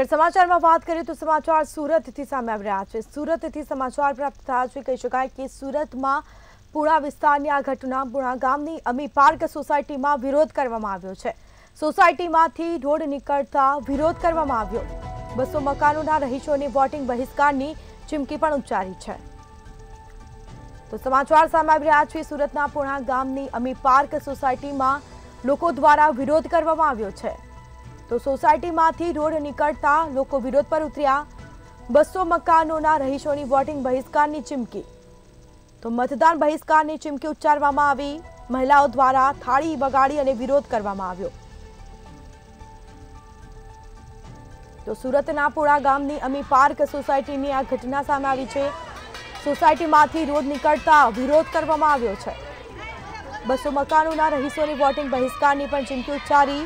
સમાચારમાં વાત કરીએ તો સમાચાર સુરતથી સામે આવી રહ્યા છે સુરતથી સમાચાર પ્રાપ્ત થયા છે કહી શકાય કે સુરતમાં પુણા વિસ્તારની આ ઘટના પુણા ગામની અમી પાર્ક સોસાયટીમાં વિરોધ કરવામાં આવ્યો છે સોસાયટીમાંથી રોડ નીકળતા વિરોધ કરવામાં આવ્યો બસો મકાનોના રહીશોની વોટિંગ બહિષ્કારની ચીમકી પણ ઉચ્ચારી છે તો સમાચાર સામે આવી રહ્યા છે સુરતના પુણા ગામની અમી પાર્ક સોસાયટીમાં લોકો દ્વારા વિરોધ કરવામાં આવ્યો છે તો સોસાયટીમાંથી રોડ નીકળતા લોકો વિરોધ પર ઉતર્યા બસો મકાનોના રહીશોની વોટિંગ બહિષ્કારની ચીમકી તો મતદાન બહિષ્કારની ચીમકી ઉચ્ચારવામાં આવી મહિલાઓ દ્વારા થાળી બગાડી અને વિરોધ કરવામાં આવ્યો તો સુરતના પોળા ગામની અમી પાર્ક સોસાયટીની આ ઘટના સામે આવી છે સોસાયટીમાંથી રોડ નીકળતા વિરોધ કરવામાં આવ્યો છે બસો મકાનોના રહીશોની વોટિંગ બહિષ્કારની પણ ચીમકી ઉચ્ચારી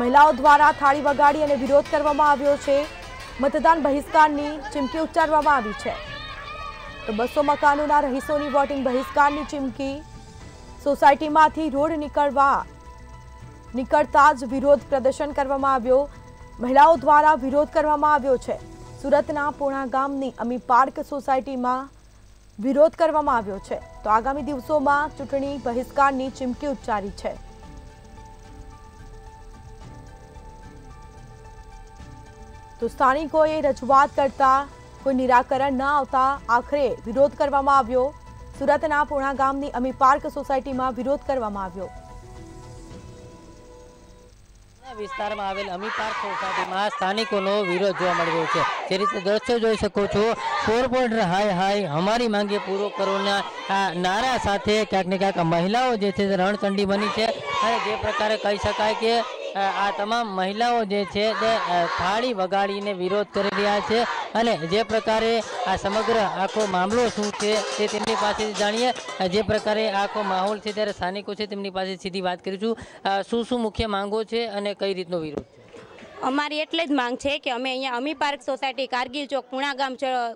મહિલાઓ દ્વારા થાળી વગાડી અને વિરોધ કરવામાં આવ્યો છે મતદાન બહિષ્કારની ચીમકી ઉચ્ચારવામાં આવી છે તો બસો મકાનોના રહીશોની વોટિંગ બહિષ્કારની ચીમકી સોસાયટીમાંથી રોડ નીકળવા નીકળતા જ વિરોધ પ્રદર્શન કરવામાં આવ્યો મહિલાઓ દ્વારા વિરોધ કરવામાં આવ્યો છે સુરતના પૂર્ણા ગામની અમી પાર્ક સોસાયટીમાં વિરોધ કરવામાં આવ્યો છે તો આગામી દિવસોમાં ચૂંટણી બહિષ્કારની ચીમકી ઉચ્ચારી છે તો સ્થાનિકોએ રજૂઆત કરતા કોઈ નિરાકરણ ન આવતા આખરે વિરોધ કરવામાં આવ્યો સુરતના પૂર્ણા ગામની અમી પાર્ક સોસાયટીમાં વિરોધ કરવામાં આવ્યો વિસ્તારમાં આવેલ અમી પાર્ક સોસાયટીમાં સ્થાનિકોનો વિરોધ જોવા મળ્યો છે જે રીતે દ્રશ્યો જોઈ શકો છો ફોર કોર્પોરેટર હાય હાય અમારી માંગે પૂરો કરોના નારા સાથે ક્યાંક ને ક્યાંક મહિલાઓ જે છે રણચંડી બની છે અને જે પ્રકારે કહી શકાય કે આ તમામ મહિલાઓ જે છે તે થાળી વગાડીને વિરોધ કરી રહ્યા છે અને જે પ્રકારે આ સમગ્ર આખો મામલો શું છે તે તેમની પાસેથી જાણીએ જે પ્રકારે આખો માહોલ છે ત્યારે સ્થાનિકો છે તેમની પાસે સીધી વાત કરીશું શું શું મુખ્ય માંગો છે અને કઈ રીતનો વિરોધ છે અમારી એટલે જ માંગ છે કે અમે અહીંયા અમી પાર્ક સોસાયટી કારગીલ ચોક પૂણા ગામ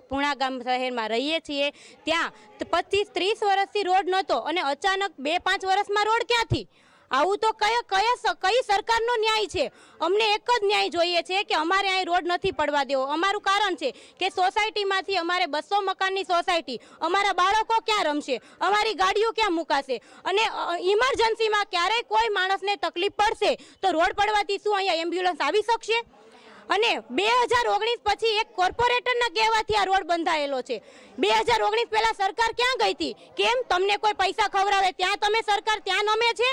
પૂણા ગામ શહેરમાં રહીએ છીએ ત્યાં પચીસ ત્રીસ વર્ષથી રોડ નહોતો અને અચાનક બે પાંચ વર્ષમાં રોડ ક્યાંથી આવું તો કયા કયા કઈ સરકારનો ન્યાય છે અમને એક જ ન્યાય જોઈએ છે કે અમારે અહીં રોડ નથી પડવા દેવો અમારું કારણ છે કે સોસાયટીમાંથી અમારે બસો મકાનની સોસાયટી અમારા બાળકો ક્યાં રમશે અમારી ગાડીઓ ક્યાં મુકાશે અને ઇમરજન્સીમાં ક્યારેય કોઈ માણસને તકલીફ પડશે તો રોડ પડવાથી શું અહીંયા એમ્બ્યુલન્સ આવી શકશે અને બે હજાર ઓગણીસ પછી એક કોર્પોરેટરના કહેવાથી આ રોડ બંધાયેલો છે બે હજાર ઓગણીસ પહેલાં સરકાર ક્યાં ગઈ હતી કેમ તમને કોઈ પૈસા ખવડાવે ત્યાં તમે સરકાર ત્યાં નમે છે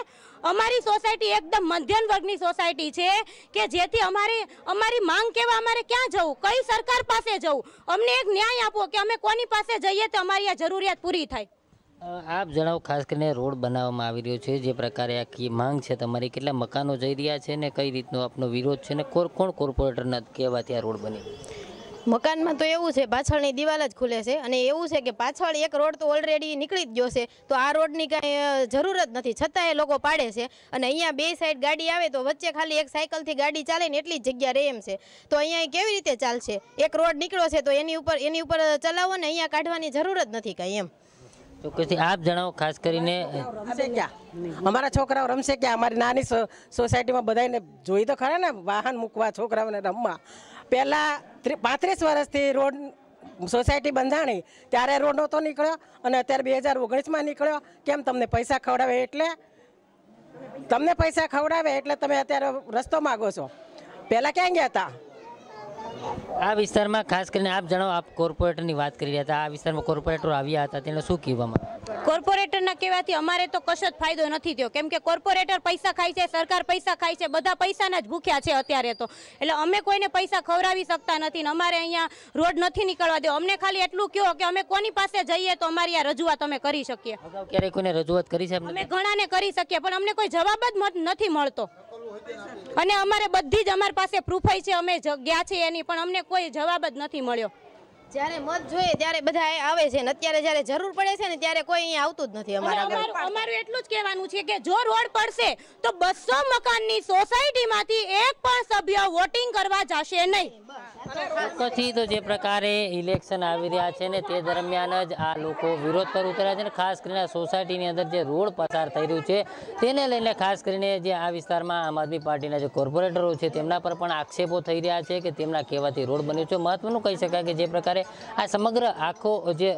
અમારી સોસાયટી એકદમ મધ્યમ વર્ગની સોસાયટી છે કે જેથી અમારી અમારી માંગ કેવા અમારે ક્યાં જવું કઈ સરકાર પાસે જવું અમને એક ન્યાય આપો કે અમે કોની પાસે જઈએ તો અમારી આ જરૂરિયાત પૂરી થાય આપ જણાવો ખાસ કરીને રોડ બનાવવામાં આવી રહ્યો છે જે પ્રકારે આખી માંગ છે તમારી કેટલા મકાનો જઈ રહ્યા છે ને કઈ રીતનો આપનો વિરોધ છે ને કોણ કોર્પોરેટરના કહેવાથી આ રોડ બની મકાનમાં તો એવું છે પાછળની દિવાલ જ ખુલે છે અને એવું છે કે પાછળ એક રોડ તો ઓલરેડી નીકળી જ ગયો છે તો આ રોડની કાંઈ જરૂર જ નથી છતાં એ લોકો પાડે છે અને અહીંયા બે સાઈડ ગાડી આવે તો વચ્ચે ખાલી એક સાયકલથી ગાડી ચાલે ને એટલી જ જગ્યા રહે એમ છે તો અહીંયા કેવી રીતે ચાલશે એક રોડ નીકળ્યો છે તો એની ઉપર એની ઉપર ચલાવો ને અહીંયા કાઢવાની જરૂર જ નથી કાંઈ એમ આપ જણાવો ખાસ કરીને અમારા છોકરાઓ રમશે ક્યાં અમારી નાની સોસાયટીમાં બધાને જોઈ તો ખરા ને વાહન મૂકવા છોકરાઓને રમવા પહેલાં પાંત્રીસ વર્ષથી રોડ સોસાયટી બંધાણી ત્યારે રોડ નહોતો નીકળ્યો અને અત્યારે બે હજાર ઓગણીસમાં નીકળ્યો કેમ તમને પૈસા ખવડાવે એટલે તમને પૈસા ખવડાવે એટલે તમે અત્યારે રસ્તો માગો છો પહેલાં ક્યાં ગયા હતા આ વિસ્તારમાં ખાસ કરીને આપ જણાવો આપ કોર્પોરેટરની વાત કરી રહ્યા હતા આ વિસ્તારમાં કોર્પોરેટરો આવ્યા હતા તેને શું કહેવામાં કોર્પોરેટરના કહેવાથી અમારે તો કશો જ ફાયદો નથી થયો કેમ કે કોર્પોરેટર પૈસા ખાય છે સરકાર પૈસા ખાય છે બધા પૈસાના જ ભૂખ્યા છે અત્યારે તો એટલે અમે કોઈને પૈસા ખવડાવી શકતા નથી ને અમારે અહીંયા રોડ નથી નીકળવા દે અમને ખાલી એટલું કહો કે અમે કોની પાસે જઈએ તો અમારી આ રજૂઆત અમે કરી શકીએ ક્યારેય કોઈને રજૂઆત કરી છે અમે ઘણાને કરી શકીએ પણ અમને કોઈ જવાબ જ નથી મળતો અને અમારે બધી જ અમારી પાસે પ્રૂફાઈ છે અમે ગયા છીએ એની પણ અમને કોઈ જવાબ જ નથી મળ્યો જ્યારે મત જોઈએ ત્યારે બધા આવે છે અત્યારે જ્યારે જરૂર પડે છે ને ત્યારે કોઈ અહીંયા આવતું જ નથી અમારું એટલું જ કહેવાનું છે કે જો રોડ પડશે તો બસો મકાન મકાનની સોસાયટીમાંથી એક પણ સભ્ય વોટિંગ કરવા જશે નહીં ચોક્કસથી તો જે પ્રકારે ઇલેક્શન આવી રહ્યા છે ને તે દરમિયાન જ આ લોકો વિરોધ પર ઉતર્યા છે ને ખાસ કરીને સોસાયટીની અંદર જે રોડ પસાર થઈ રહ્યું છે તેને લઈને ખાસ કરીને જે આ વિસ્તારમાં આમ આદમી પાર્ટીના જે કોર્પોરેટરો છે તેમના પર પણ આક્ષેપો થઈ રહ્યા છે કે તેમના કહેવાથી રોડ બન્યો છે મહત્વનું કહી શકાય કે જે પ્રકારે આ સમગ્ર આખો જે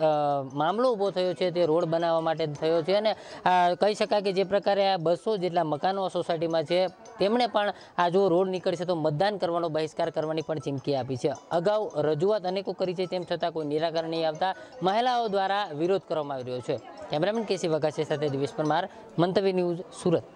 મામલો ઊભો થયો છે તે રોડ બનાવવા માટે થયો છે અને કહી શકાય કે જે પ્રકારે આ બસો જેટલા મકાનો સોસાયટીમાં છે તેમણે પણ આ જો રોડ નીકળશે તો મતદાન કરવાનો બહિષ્કાર કરવાની પણ ચીમકી આપી આપી છે અગાઉ રજૂઆત અનેકો કરી છે તેમ છતાં કોઈ નિરાકરણ નહીં આવતા મહિલાઓ દ્વારા વિરોધ કરવામાં આવી રહ્યો છે કેમેરામેન કેસી વઘાસી સાથે દિવેશ પરમાર મંતવ્ય ન્યૂઝ સુરત